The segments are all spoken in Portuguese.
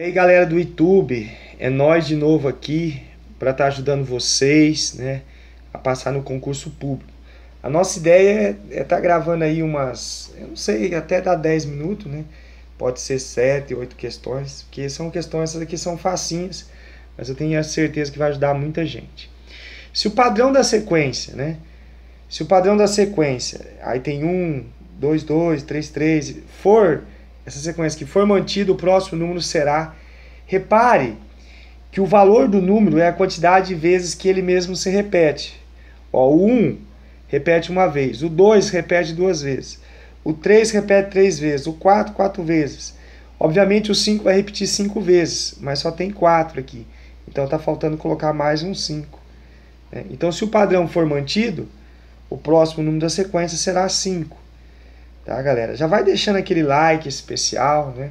E aí galera do YouTube, é nós de novo aqui para estar tá ajudando vocês né, a passar no concurso público. A nossa ideia é estar é tá gravando aí umas, eu não sei, até dar 10 minutos, né? Pode ser 7, 8 questões, porque são questões, essas aqui são facinhas, mas eu tenho a certeza que vai ajudar muita gente. Se o padrão da sequência, né? Se o padrão da sequência, aí tem 1, 2, 2, 3, 3, for essa sequência que for mantida, o próximo número será. Repare que o valor do número é a quantidade de vezes que ele mesmo se repete. Ó, o 1 repete uma vez, o 2 repete duas vezes, o 3 repete três vezes, o 4, quatro vezes. Obviamente o 5 vai repetir cinco vezes, mas só tem quatro aqui. Então está faltando colocar mais um 5. Né? Então se o padrão for mantido, o próximo número da sequência será 5. Tá, galera? Já vai deixando aquele like especial, né?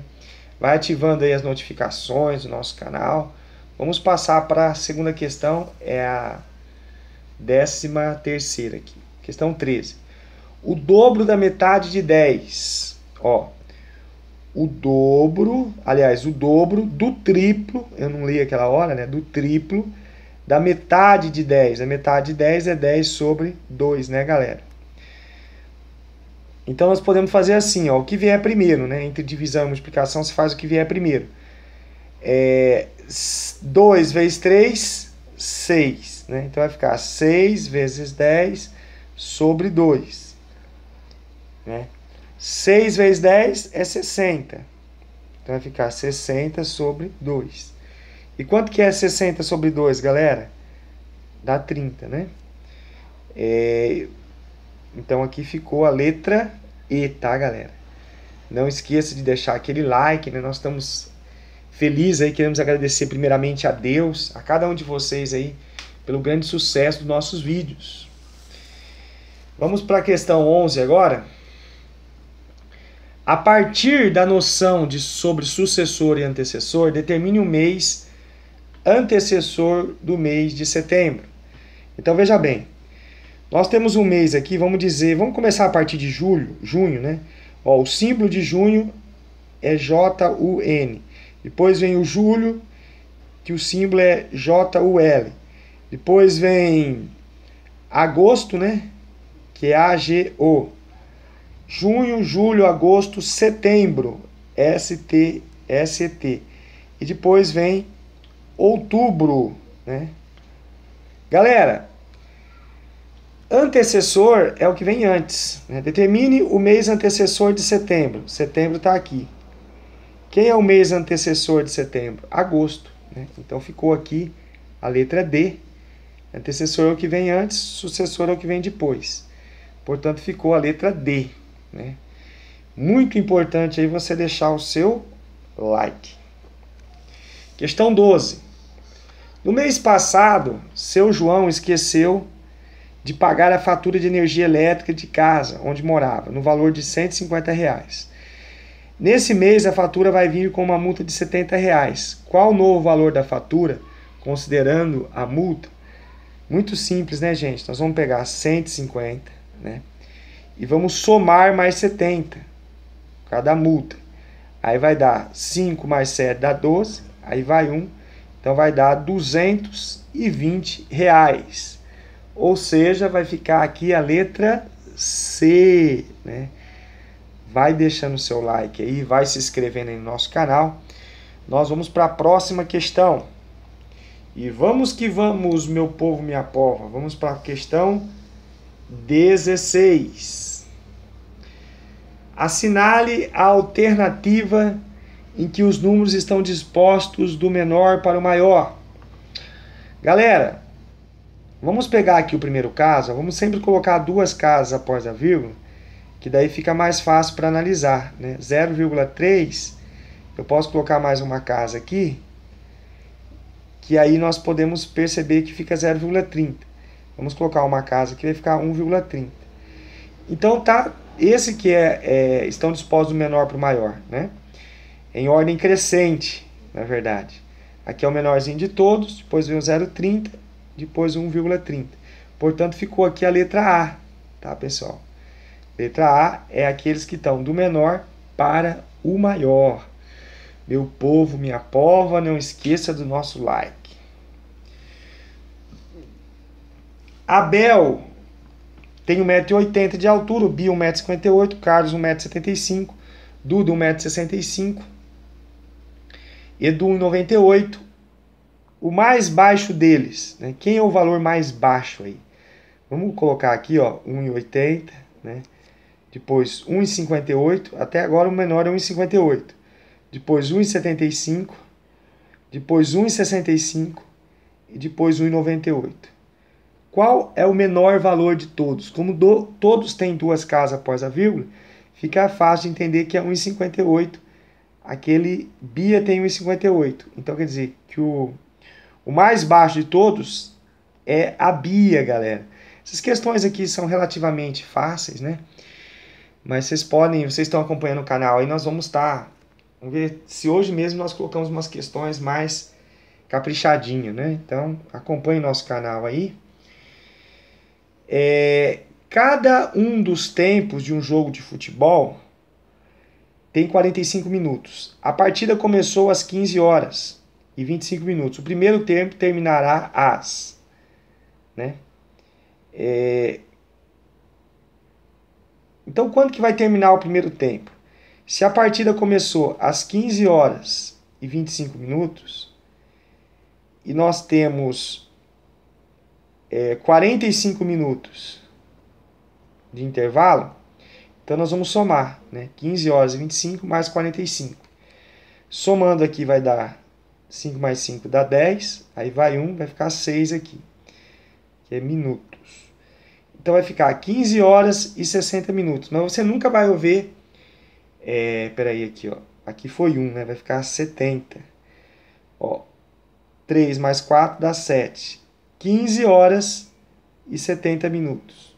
Vai ativando aí as notificações do nosso canal. Vamos passar para a segunda questão, é a décima terceira aqui. Questão 13. O dobro da metade de 10. Ó, o dobro, aliás, o dobro do triplo, eu não li aquela hora, né? Do triplo da metade de 10. A metade de 10 é 10 sobre 2, né, galera? Então nós podemos fazer assim, ó, o que vier primeiro, né? Entre divisão e multiplicação se faz o que vier primeiro. É, 2 vezes 3, 6. Né? Então vai ficar 6 vezes 10 sobre 2. Né? 6 vezes 10 é 60. Então vai ficar 60 sobre 2. E quanto que é 60 sobre 2, galera? Dá 30, né? É, então aqui ficou a letra e, tá, galera? Não esqueça de deixar aquele like, né? Nós estamos felizes aí, queremos agradecer primeiramente a Deus, a cada um de vocês aí, pelo grande sucesso dos nossos vídeos. Vamos para a questão 11 agora. A partir da noção de sobre sucessor e antecessor, determine o mês antecessor do mês de setembro. Então veja bem, nós temos um mês aqui, vamos dizer, vamos começar a partir de julho, junho, né? Ó, o símbolo de junho é J-U-N. Depois vem o julho, que o símbolo é J-U-L. Depois vem agosto, né? Que é A-G-O. Junho, julho, agosto, setembro, S-T-E-T. -S -T. E depois vem outubro, né? Galera, Antecessor é o que vem antes. Né? Determine o mês antecessor de setembro. Setembro está aqui. Quem é o mês antecessor de setembro? Agosto. Né? Então ficou aqui a letra D. Antecessor é o que vem antes, sucessor é o que vem depois. Portanto, ficou a letra D. Né? Muito importante aí você deixar o seu like. Questão 12. No mês passado, seu João esqueceu de pagar a fatura de energia elétrica de casa onde morava, no valor de 150 reais. Nesse mês a fatura vai vir com uma multa de 70 reais. Qual o novo valor da fatura, considerando a multa? Muito simples, né, gente? Nós vamos pegar 150, né? E vamos somar mais 70, cada multa. Aí vai dar 5 mais 7 dá 12, aí vai 1, então vai dar 220 reais ou seja, vai ficar aqui a letra C, né? Vai deixando seu like aí, vai se inscrevendo aí no nosso canal. Nós vamos para a próxima questão. E vamos que vamos, meu povo, minha pova. Vamos para a questão 16. Assinale a alternativa em que os números estão dispostos do menor para o maior. Galera, Vamos pegar aqui o primeiro caso, vamos sempre colocar duas casas após a vírgula, que daí fica mais fácil para analisar. Né? 0,3, eu posso colocar mais uma casa aqui, que aí nós podemos perceber que fica 0,30. Vamos colocar uma casa que vai ficar 1,30. Então tá, esse que é, é estão dispostos do menor para o maior, né? Em ordem crescente, na verdade. Aqui é o menorzinho de todos, depois vem o 0,30 depois 1,30. Portanto, ficou aqui a letra A, tá, pessoal? Letra A é aqueles que estão do menor para o maior. Meu povo, minha pova, não esqueça do nosso like. Abel tem 1,80m de altura, o 1,58m, Carlos 1,75m, Duda 1,65m, Edu 1,98m, o mais baixo deles. Né? Quem é o valor mais baixo aí? Vamos colocar aqui, ó, 1,80, né? Depois 1,58, até agora o menor é 1,58. Depois 1,75, depois 1,65 e depois 1,98. Qual é o menor valor de todos? Como do, todos têm duas casas após a vírgula, fica fácil de entender que é 1,58. Aquele Bia tem 1,58. Então quer dizer que o o mais baixo de todos é a Bia, galera. Essas questões aqui são relativamente fáceis, né? Mas vocês podem, vocês estão acompanhando o canal aí, nós vamos estar. Tá, vamos ver se hoje mesmo nós colocamos umas questões mais caprichadinho, né? Então, acompanhe nosso canal aí. É, cada um dos tempos de um jogo de futebol tem 45 minutos. A partida começou às 15 horas e 25 minutos. O primeiro tempo terminará às. Né? É... Então, quando que vai terminar o primeiro tempo? Se a partida começou às 15 horas e 25 minutos e nós temos é, 45 minutos de intervalo, então nós vamos somar né? 15 horas e 25 mais 45. Somando aqui vai dar 5 mais 5 dá 10, aí vai 1, vai ficar 6 aqui, que é minutos. Então vai ficar 15 horas e 60 minutos, mas você nunca vai ouvir, é, peraí aqui, ó, aqui foi 1, né, vai ficar 70. Ó, 3 mais 4 dá 7, 15 horas e 70 minutos.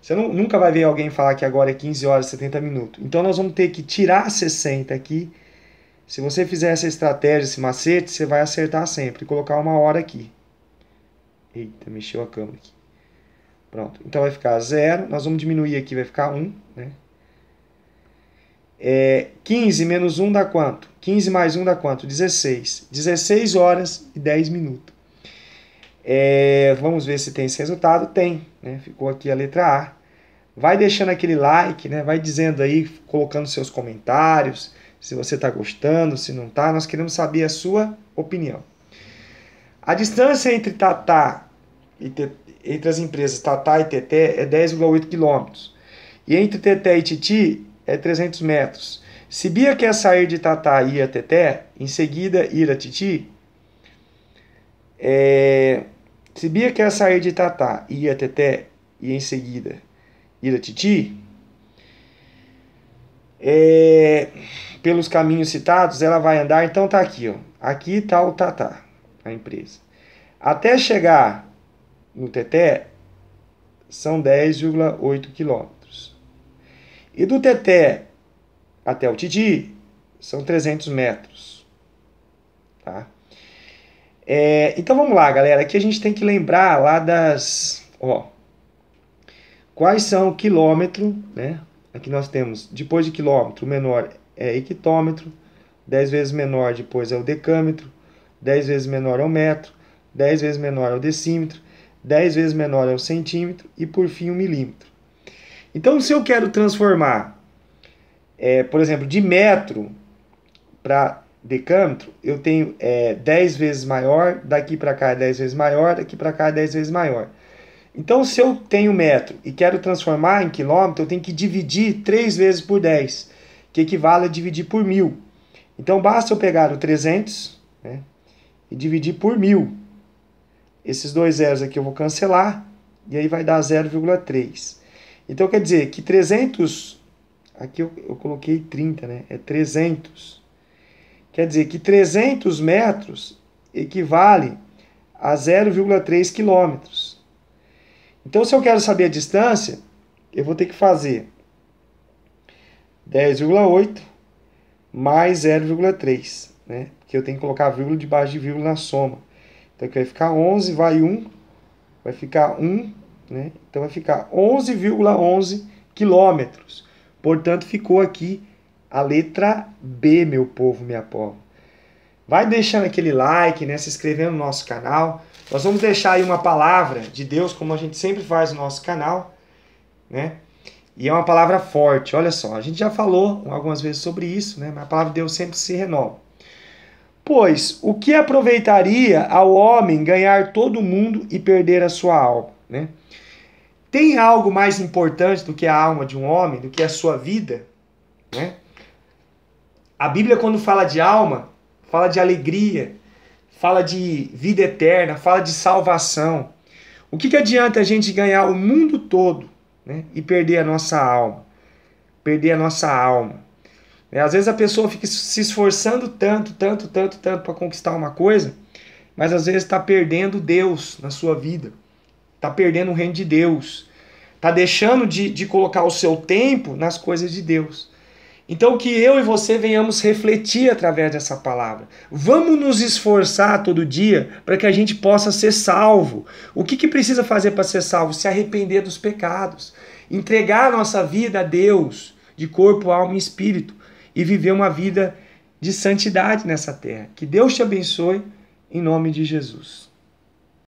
Você não, nunca vai ver alguém falar que agora é 15 horas e 70 minutos. Então nós vamos ter que tirar 60 aqui se você fizer essa estratégia, esse macete, você vai acertar sempre. Colocar uma hora aqui. Eita, mexeu a câmera aqui. Pronto. Então vai ficar 0. Nós vamos diminuir aqui, vai ficar 1. Um, né? é, 15 menos 1 dá quanto? 15 mais 1 dá quanto? 16. 16 horas e 10 minutos. É, vamos ver se tem esse resultado. Tem. Né? Ficou aqui a letra A. Vai deixando aquele like, né? vai dizendo aí, colocando seus comentários se você está gostando, se não está. Nós queremos saber a sua opinião. A distância entre Tatá e entre as empresas Tatá e Teté é 10,8 km. E entre Teté e Titi é 300 metros. Se Bia quer sair de Tatá e ir a Teté, em seguida ir a Titi, é... se Bia quer sair de Tatá e ir a Teté, e em seguida ir a Titi, é, pelos caminhos citados, ela vai andar. Então tá aqui, ó. Aqui tá o Tatá, a empresa. Até chegar no Teté, são 10,8 quilômetros. E do Teté até o Tidi, são 300 metros. Tá? É, então vamos lá, galera. Aqui a gente tem que lembrar lá das... Ó, quais são o quilômetro, né? Aqui nós temos, depois de quilômetro, o menor é hectômetro, 10 vezes menor depois é o decâmetro, 10 vezes menor é o metro, 10 vezes menor é o decímetro, 10 vezes menor é o centímetro e por fim o milímetro. Então, se eu quero transformar, é, por exemplo, de metro para decâmetro, eu tenho é, 10 vezes maior, daqui para cá é 10 vezes maior, daqui para cá é 10 vezes maior. Então, se eu tenho metro e quero transformar em quilômetro, eu tenho que dividir 3 vezes por 10, que equivale a dividir por 1.000. Então, basta eu pegar o 300 né, e dividir por 1.000. Esses dois zeros aqui eu vou cancelar e aí vai dar 0,3. Então, quer dizer que 300, aqui eu, eu coloquei 30, né? É 300. Quer dizer que 300 metros equivale a 0,3 quilômetros. Então, se eu quero saber a distância, eu vou ter que fazer 10,8 mais 0,3, né? Porque eu tenho que colocar vírgula debaixo de vírgula na soma. Então, aqui vai ficar 11, vai 1, vai ficar 1, né? Então, vai ficar 11,11 ,11 quilômetros. Portanto, ficou aqui a letra B, meu povo, minha povo. Vai deixando aquele like, né? Se inscrevendo no nosso canal. Nós vamos deixar aí uma palavra de Deus, como a gente sempre faz no nosso canal, né? E é uma palavra forte, olha só. A gente já falou algumas vezes sobre isso, né? Mas a palavra de Deus sempre se renova. Pois, o que aproveitaria ao homem ganhar todo o mundo e perder a sua alma, né? Tem algo mais importante do que a alma de um homem, do que a sua vida, né? A Bíblia, quando fala de alma, fala de alegria, fala de vida eterna, fala de salvação. O que, que adianta a gente ganhar o mundo todo né, e perder a nossa alma? Perder a nossa alma. Né? Às vezes a pessoa fica se esforçando tanto, tanto, tanto, tanto para conquistar uma coisa, mas às vezes está perdendo Deus na sua vida, está perdendo o reino de Deus, está deixando de, de colocar o seu tempo nas coisas de Deus. Então, que eu e você venhamos refletir através dessa palavra. Vamos nos esforçar todo dia para que a gente possa ser salvo. O que, que precisa fazer para ser salvo? Se arrepender dos pecados, entregar a nossa vida a Deus, de corpo, alma e espírito, e viver uma vida de santidade nessa terra. Que Deus te abençoe, em nome de Jesus.